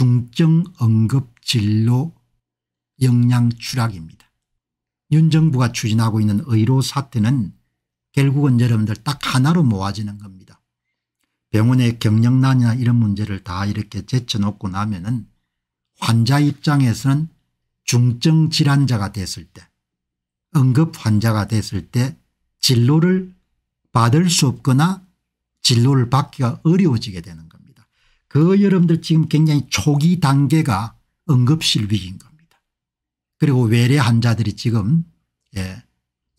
중증 응급 진료 역량 추락입니다. 윤 정부가 추진하고 있는 의료 사태는 결국은 여러분들 딱 하나로 모아지는 겁니다. 병원의 경영난이나 이런 문제를 다 이렇게 제쳐놓고 나면 은 환자 입장에서는 중증 질환자가 됐을 때 응급 환자가 됐을 때 진료를 받을 수 없거나 진료를 받기가 어려워지게 되는 겁니다. 그 여러분들 지금 굉장히 초기 단계가 응급실 위기인 겁니다. 그리고 외래 환자들이 지금 예,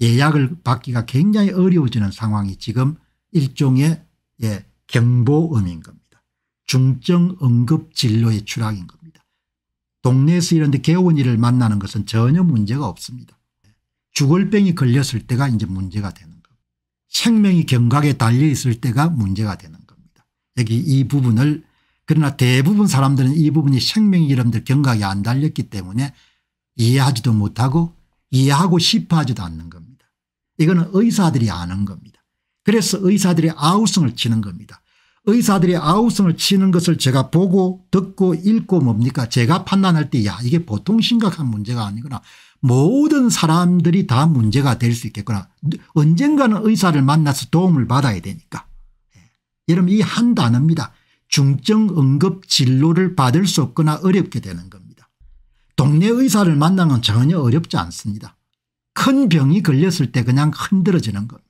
예약을 받기가 굉장히 어려워지는 상황이 지금 일종의 예, 경보음인 겁니다. 중증 응급 진료의 추락인 겁니다. 동네에서 이런데 개원이를 만나는 것은 전혀 문제가 없습니다. 죽을 병이 걸렸을 때가 이제 문제가 되는 겁니다. 생명이 경각에 달려 있을 때가 문제가 되는 겁니다. 여기 이 부분을 그러나 대부분 사람들은 이 부분이 생명이라는데 경각이 안 달렸기 때문에 이해하지도 못하고 이해하고 싶어 하지도 않는 겁니다. 이거는 의사들이 아는 겁니다. 그래서 의사들이 아우성을 치는 겁니다. 의사들이 아우성을 치는 것을 제가 보고 듣고 읽고 뭡니까 제가 판단할 때야 이게 보통 심각한 문제가 아니구나 모든 사람들이 다 문제가 될 수 있겠구나 언젠가는 의사를 만나서 도움을 받아야 되니까 예. 여러분 이 한 단어입니다. 중증 응급 진료를 받을 수 없거나 어렵게 되는 겁니다. 동네 의사를 만나건 전혀 어렵지 않습니다. 큰 병이 걸렸을 때 그냥 흔들어지는 겁니다.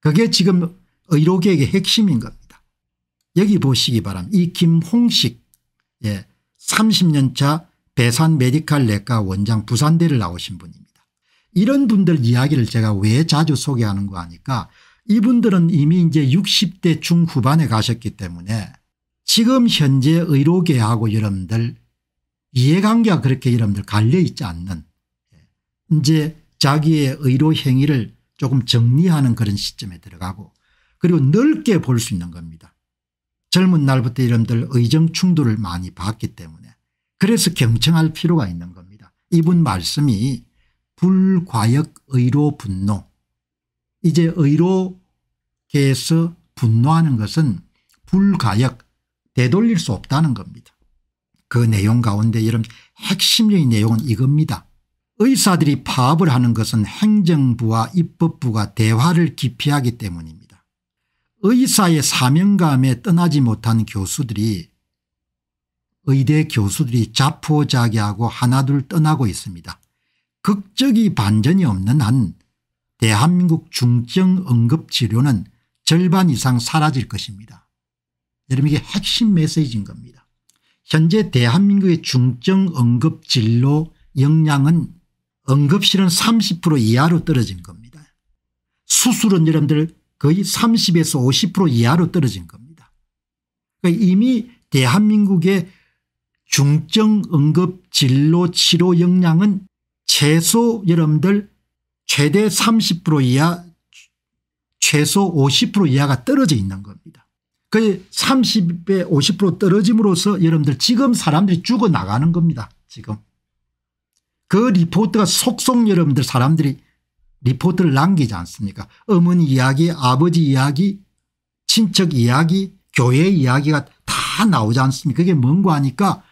그게 지금 의료계의 핵심인 겁니다. 여기 보시기 바랍니다. 이 김홍식 예, 30년차 배산 메디칼 내과 원장 부산대를 나오신 분입니다. 이런 분들 이야기를 제가 왜 자주 소개하는 거 하니까 이분들은 이미 이제 60대 중후반에 가셨기 때문에 지금 현재 의료계하고 여러분들 이해관계가 그렇게 여러분들 갈려있지 않는 이제 자기의 의료 행위를 조금 정리하는 그런 시점에 들어가고 그리고 넓게 볼 수 있는 겁니다. 젊은 날부터 여러분들 의정 충돌을 많이 봤기 때문에 그래서 경청할 필요가 있는 겁니다. 이분 말씀이 불과역 의료 분노 이제 의료계에서 분노하는 것은 불가역 되돌릴 수 없다는 겁니다. 그 내용 가운데 이런 핵심적인 내용은 이겁니다. 의사들이 파업을 하는 것은 행정부와 입법부가 대화를 기피하기 때문입니다. 의사의 사명감에 떠나지 못한 교수들이 의대 교수들이 자포자기하고 하나둘 떠나고 있습니다. 극적이 반전이 없는 한 대한민국 예, 중증 응급치료는 절반 이상 사라질 것입니다. 여러분 이게 핵심 메시지인 겁니다. 현재 대한민국의 중증 응급진료 역량은 응급실은 30% 이하로 떨어진 겁니다. 수술은 여러분들 거의 30에서 50% 이하로 떨어진 겁니다. 그러니까 이미 대한민국의 중증 응급진료 치료 역량은 최소 여러분들 최대 30% 이하 최소 50% 이하가 떨어져 있는 겁니다. 그 30에 50% 떨어짐으로써 여러분들 지금 사람들이 죽어나가는 겁니다. 지금. 그 리포트가 속속 여러분들 사람들이 리포트를 남기지 않습니까 어머니 이야기 아버지 이야기 친척 이야기 교회 이야기가 다 나오지 않습니까 그게 뭔가 하니까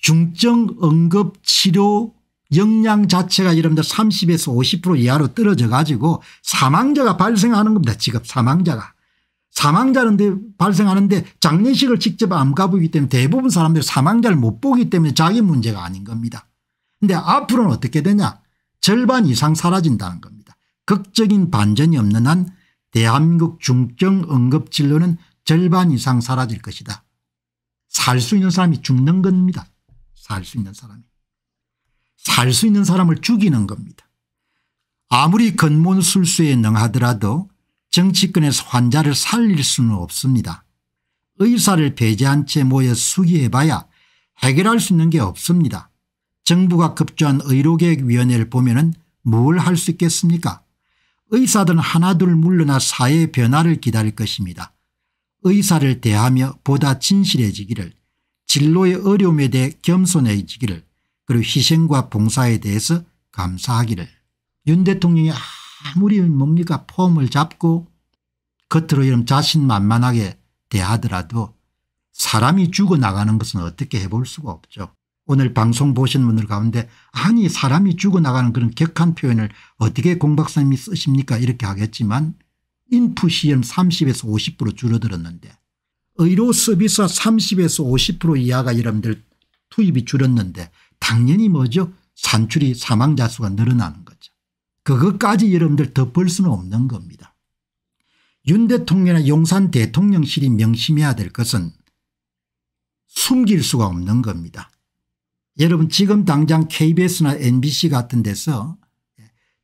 중증 응급치료 영양 자체가 여러분들 30에서 50% 이하로 떨어져 가지고 사망자가 발생하는 겁니다. 직업 사망자가. 사망자는데 발생하는데 장례식을 직접 안 가보기 때문에 대부분 사람들이 사망자를 못 보기 때문에 자기 문제가 아닌 겁니다. 근데 앞으로는 어떻게 되냐 절반 이상 사라진다는 겁니다. 극적인 반전이 없는 한 대한민국 중증 응급진료는 절반 이상 사라질 것이다. 살 수 있는 사람이 죽는 겁니다. 살 수 있는 사람이. 살수 있는 사람을 죽이는 겁니다. 아무리 근본술수에 능하더라도 정치권에서 환자를 살릴 수는 없습니다. 의사를 배제한 채 모여 수기해봐야 해결할 수 있는 게 없습니다. 정부가 급조한 의료계획위원회를 보면 은뭘 할 수 있겠습니까 의사들은 하나둘 물러나 사회의 변화를 기다릴 것입니다. 의사를 대하며 보다 진실해지기를 진로의 어려움에 대해 겸손해지기를 그리고 희생과 봉사에 대해서 감사하기를 윤 대통령이 아무리 뭡니까 폼을 잡고 겉으로 이런 자신만만하게 대하더라도 사람이 죽어나가는 것은 어떻게 해볼 수가 없죠. 오늘 방송 보신 분들 가운데 아니 사람이 죽어나가는 그런 격한 표현을 어떻게 공 박사님이 쓰십니까 이렇게 하겠지만 인풋 시험 30에서 50% 줄어들었는데 의료 서비스와 30에서 50% 이하가 여러분들 투입이 줄었는데 당연히 뭐죠 산출이 사망자 수가 늘어나는 거죠. 그것까지 여러분들 덮을 수는 없는 겁니다. 윤 대통령이나 용산 대통령실이 명심해야 될 것은 숨길 수가 없는 겁니다. 여러분 지금 당장 KBS나 MBC 같은 데서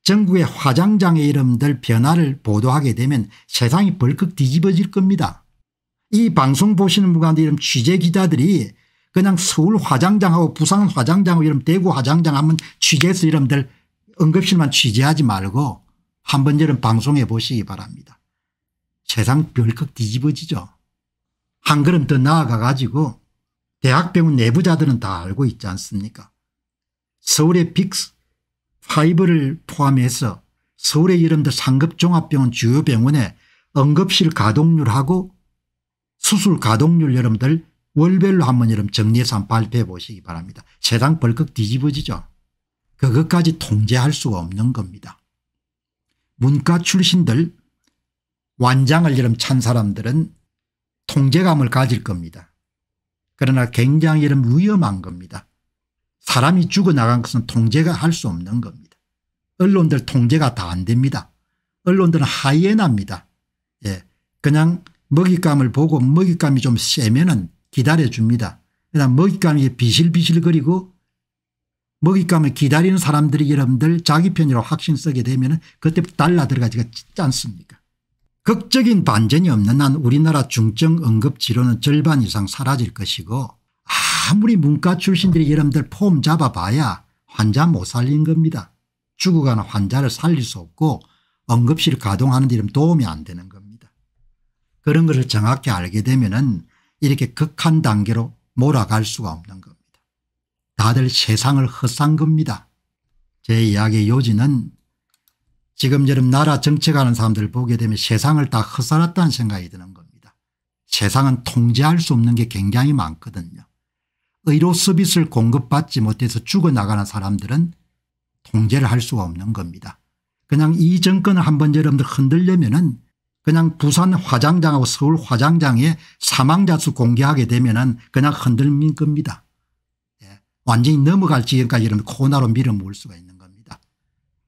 전국의 화장장의 이름들 변화를 보도하게 되면 세상이 벌컥 뒤집어질 겁니다. 이 방송 보시는 분간들 이런 취재 기자들이 그냥 서울 화장장하고 부산 화장장하고 이런 대구 화장장 하면 취재해서 이름들 응급실만 취재하지 말고 한번 이런 방송해 보시기 바랍니다. 세상 별컥 뒤집어지죠. 한 걸음 더 나아가 가지고 대학병원 내부자들은 다 알고 있지 않습니까 서울의 빅5를 포함해서 서울의 이름들 상급종합병원 주요병원에 응급실 가동률하고 수술 가동률 여러분들 월별로 한번 여러분 정리해서 한번 발표해 보시기 바랍니다. 세상 벌컥 뒤집어지죠. 그것까지 통제할 수가 없는 겁니다. 문과 출신들 완장을 여름 찬 사람들은 통제감을 가질 겁니다. 그러나 굉장히 여름 위험한 겁니다. 사람이 죽어나간 것은 통제가 할 수 없는 겁니다. 언론들 통제가 다 안 됩니다. 언론들은 하이에나입니다. 예. 그냥 먹잇감을 보고 먹잇감이 좀 세면은 기다려줍니다. 그다음 먹잇감이 비실비실거리고 먹잇감을 기다리는 사람들이 여러분들 자기 편이라고 확신 쓰게 되면 그때 달라 들어가지가 찢지 않습니까 극적인 반전이 없는 한 우리나라 중증 응급치료는 절반 이상 사라질 것이고 아무리 문과 출신들이 여러분들 폼 잡아봐야 환자 못 살린 겁니다. 죽어가는 환자를 살릴 수 없고 응급실 가동하는 데 도움이 안 되는 겁니다. 그런 것을 정확히 알게 되면 은 이렇게 극한 단계로 몰아갈 수가 없는 겁니다. 다들 세상을 허상 겁니다. 제 이야기의 요지는 지금처럼 나라 정책하는 사람들 을 보게 되면 세상을 다 허살았다는 생각이 드는 겁니다. 세상은 통제할 수 없는 게 굉장히 많거든요. 의료 서비스를 공급받지 못해서 죽어나가는 사람들은 통제를 할 수가 없는 겁니다. 그냥 이 정권을 한번 여러분들 흔들려면 은 그냥 부산 화장장하고 서울 화장장에 사망자 수 공개하게 되면은 그냥 흔들린 겁니다. 예. 완전히 넘어갈 지경까지 이러면 코너로 밀어모을 수가 있는 겁니다.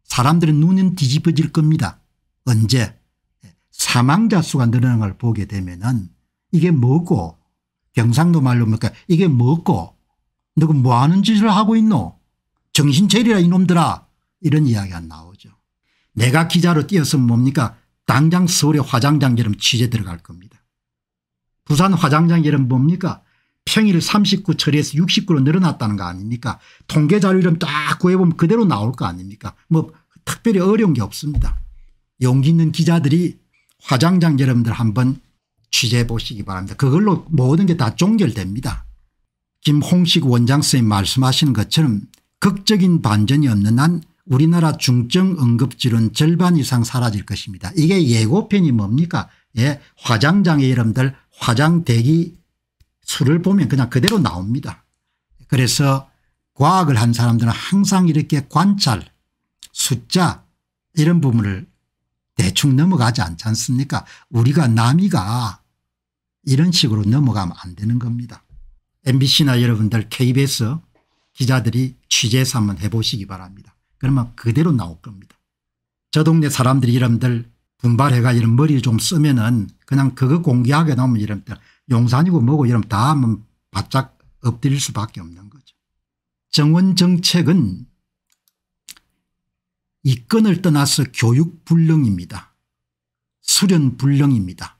사람들의 눈은 뒤집어질 겁니다. 언제 예. 사망자 수가 늘어나는 걸 보게 되면은 이게 뭐고 경상도 말로 뭡니까 이게 뭐고 너가 뭐 하는 짓을 하고 있노 정신 차리라 이놈들아 이런 이야기가 나오죠. 내가 기자로 뛰어서 뭡니까 당장 서울의 화장장 여름 취재 들어갈 겁니다. 부산 화장장 여름 뭡니까 평일 39 처리해서 69로 늘어났다는 거 아닙니까 통계 자료 좀딱 구해보면 그대로 나올 거 아닙니까 뭐 특별히 어려운 게 없습니다. 용기 있는 기자들이 화장장 여러분들 한번 취재해 보시기 바랍니다. 그걸로 모든 게 다 종결됩니다. 김홍식 원장 선생님 말씀하신 것처럼 극적인 반전이 없는 한 우리나라 중증 응급질은 절반 이상 사라질 것입니다. 이게 예고편이 뭡니까 예 화장장의 이름들 화장 대기 수를 보면 그냥 그대로 나옵니다. 그래서 과학을 한 사람들은 항상 이렇게 관찰 숫자 이런 부분을 대충 넘어가지 않지 않습니까 우리가 남이가 이런 식으로 넘어가면 안 되는 겁니다. MBC나 여러분들 KBS 기자들이 취재 삼아 해보시기 바랍니다. 그러면 그대로 나올 겁니다. 저 동네 사람들이 이름들 분발해가 이런 머리 좀 쓰면은 그냥 그거 공개하게 나오면 이름들 용산이고 뭐고 이러다 하면 바짝 엎드릴 수밖에 없는 거죠. 정원 정책은 이건을 떠나서 교육 불능입니다. 수련 불능입니다.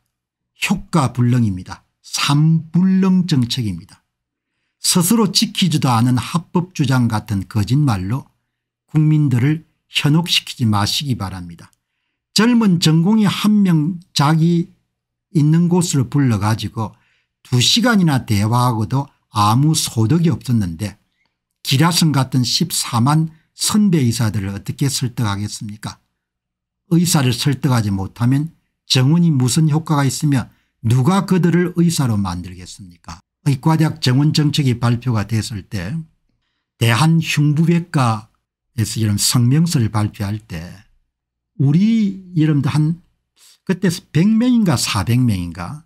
효과 불능입니다. 삼불능 정책입니다. 스스로 지키지도 않은 합법 주장 같은 거짓말로 국민들을 현혹시키지 마시기 바랍니다. 젊은 전공이 한 명 자기 있는 곳으 불러가지고 두시간이나 대화하고도 아무 소득이 없었는데 기라성 같은 14만 선배 의사들을 어떻게 설득하겠습니까 의사를 설득하지 못하면 정원이 무슨 효과가 있으며 누가 그들을 의사로 만들겠습니까 의과대학 정원 정책이 발표가 됐을 때 대한흉부외과 그래서 이런 성명서를 발표할 때 우리 이름도 한 그때 100명인가 400명인가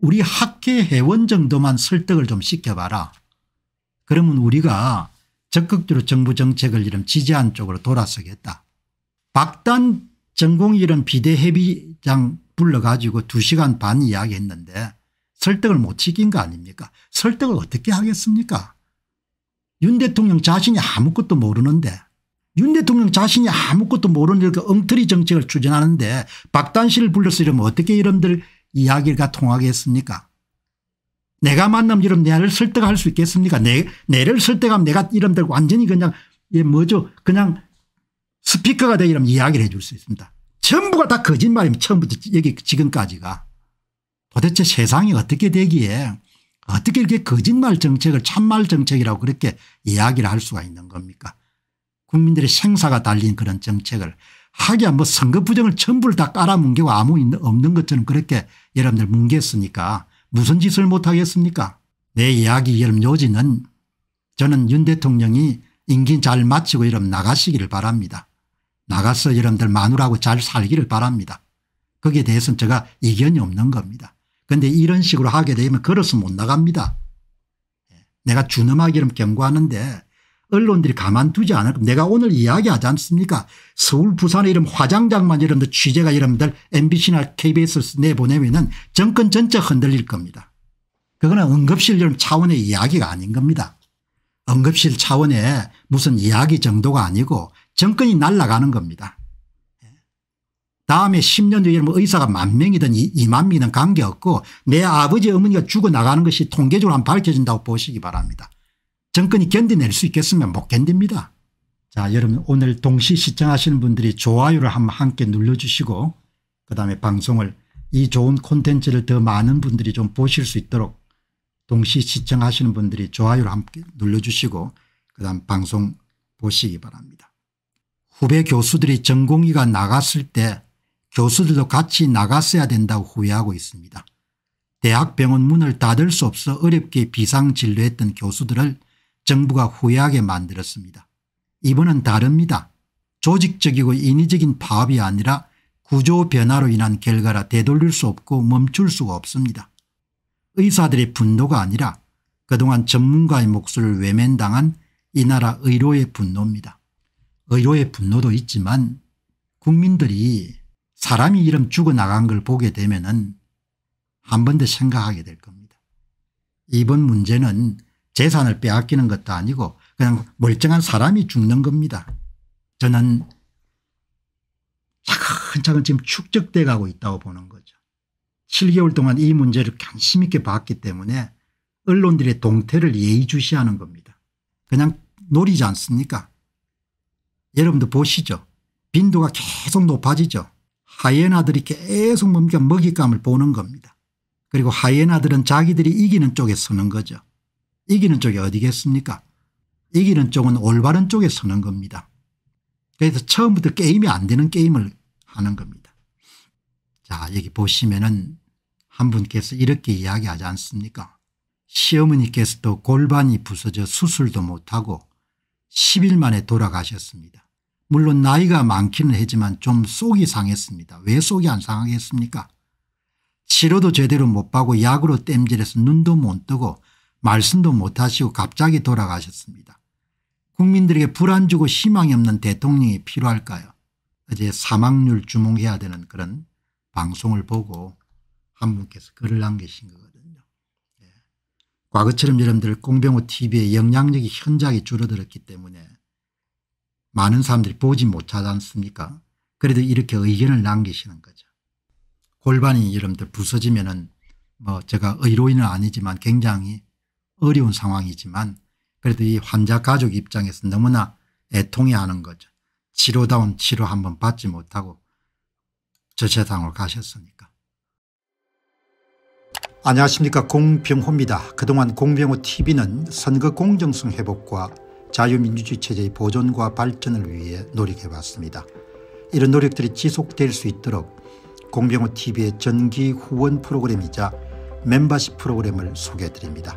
우리 학회 회원 정도만 설득을 좀 시켜봐라. 그러면 우리가 적극적으로 정부 정책을 이름 지지한 쪽으로 돌아서겠다. 박단 전공 이런 비대협의장 불러가지고 2시간 반 이야기했는데 설득을 못지킨거 아닙니까 설득을 어떻게 하겠습니까 윤 대통령 자신이 아무것도 모르는데 윤 대통령 자신이 아무것도 모르는 이렇게 엉터리 정책을 추진하는데 박단 씨를 불러서 이러면 어떻게 이런들 이야기가 통하겠습니까 내가 만나면 이런 내를 설득할 수 있겠습니까 내, 내를 설득하면 내가 이런들 완전히 그냥 예 뭐죠 그냥 스피커가 돼 이러면 이야기를 해줄 수 있습니다 전부가 다거짓말입니 처음부터 여기 지금까지가 도대체 세상이 어떻게 되기에 어떻게 이렇게 거짓말 정책을 참말 정책이라고 그렇게 이야기를 할 수가 있는 겁니까 국민들의 생사가 달린 그런 정책을 하기야 뭐 선거 부정을 전부를 다 깔아뭉개고 아무 없는 것처럼 그렇게 여러분들 뭉갰으니까 무슨 짓을 못하겠습니까 내 이야기 여러분 요지는 저는 윤 대통령이 임기 잘 마치고 여러분 나가시기를 바랍니다. 나가서 여러분들 마누라고 잘 살기를 바랍니다. 거기에 대해서는 제가 이견이 없는 겁니다. 그런데 이런 식으로 하게 되면 걸어서 못 나갑니다. 예, 내가 준엄하게 경고하는데 언론들이 가만두지 않을 겁니다. 내가 오늘 이야기하지 않습니까 서울 부산의 이름 화장장만 여러분들 취재가 여러분들 mbc나 kbs를 내보내면 은 정권 전체 흔들릴 겁니다. 그거는 응급실 여러 차원의 이야기가 아닌 겁니다. 응급실 차원의 무슨 이야기 정도가 아니고 정권이 날아가는 겁니다. 다음에 10년 뒤에 뭐 의사가 만 명이든 2만 명이든 관계없고 내 아버지 어머니가 죽어나가는 것이 통계적으로 한 밝혀진다고 보시기 바랍니다. 정권이 견뎌낼수 있겠으면 못 뭐 견딥니다. 자 여러분 오늘 동시 시청하시는 분들이 좋아요를 한번 함께 눌러주시고 그다음에 방송을 이 좋은 콘텐츠를 더 많은 분들이 좀 보실 수 있도록 동시 시청하시는 분들이 좋아요를 함께 눌러주시고 그다음 방송 보시기 바랍니다. 후배 교수들이 전공의가 나갔을 때 교수들도 같이 나갔어야 된다고 후회하고 있습니다. 대학병원 문을 닫을 수 없어 어렵게 비상진료했던 교수들을 정부가 후회하게 만들었습니다. 이번은 다릅니다. 조직적이고 인위적인 파업이 아니라 구조 변화로 인한 결과라 되돌릴 수 없고 멈출 수가 없습니다. 의사들의 분노가 아니라 그동안 전문가의 몫을 외면당한 이 나라 의료의 분노입니다. 의료의 분노도 있지만 국민들이 사람이 이름 죽어나간 걸 보게 되면 은한 번 더 생각하게 될 겁니다. 이번 문제는 재산을 빼앗기는 것도 아니고 그냥 멀쩡한 사람이 죽는 겁니다. 저는 차근차근 지금 축적돼 가고 있다고 보는 거죠. 7개월 동안 이 문제를 관심 있게 봤기 때문에 언론들의 동태를 예의주시하는 겁니다. 그냥 노리지 않습니까 여러분도 보시죠. 빈도가 계속 높아지죠. 하이에나들이 계속 먹잇감을 보는 겁니다. 그리고 하이에나들은 자기들이 이기는 쪽에 서는 거죠. 이기는 쪽이 어디겠습니까 이기는 쪽은 올바른 쪽에 서는 겁니다. 그래서 처음부터 게임이 안 되는 게임을 하는 겁니다. 자 여기 보시면은 한 분께서 이렇게 이야기하지 않습니까 시어머니께서도 골반이 부서져 수술도 못하고 10일 만에 돌아가셨습니다. 물론 나이가 많기는 하지만 좀 속이 상했습니다. 왜 속이 안 상하겠습니까 치료도 제대로 못 받고 약으로 땜질해서 눈도 못 뜨고 말씀도 못하시고 갑자기 돌아가셨습니다. 국민들에게 불안 주고 희망이 없는 대통령이 필요할까요? 어제 사망률 주목해야 되는 그런 방송을 보고 한 분께서 글을 남기신 거거든요. 예. 과거처럼 여러분들 공병호 TV의 영향력이 현저하게 줄어들었기 때문에 많은 사람들이 보지 못하지 않습니까? 그래도 이렇게 의견을 남기시는 거죠. 골반이 여러분들 부서지면은 뭐 제가 의로인은 아니지만 굉장히 어려운 상황이지만 그래도 이 환자 가족 입장에서 너무나 애통이 하는 거죠. 치료다운 치료 한 번 받지 못하고 저 세상을 가셨으니까. 안녕하십니까 공병호입니다. 그동안 공병호 tv는 선거 공정성 회복과 자유민주주의 체제의 보존과 발전을 위해 노력해왔습니다. 이런 노력들이 지속될 수 있도록 공병호 tv의 전기 후원 프로그램이자 멤버십 프로그램을 소개해드립니다.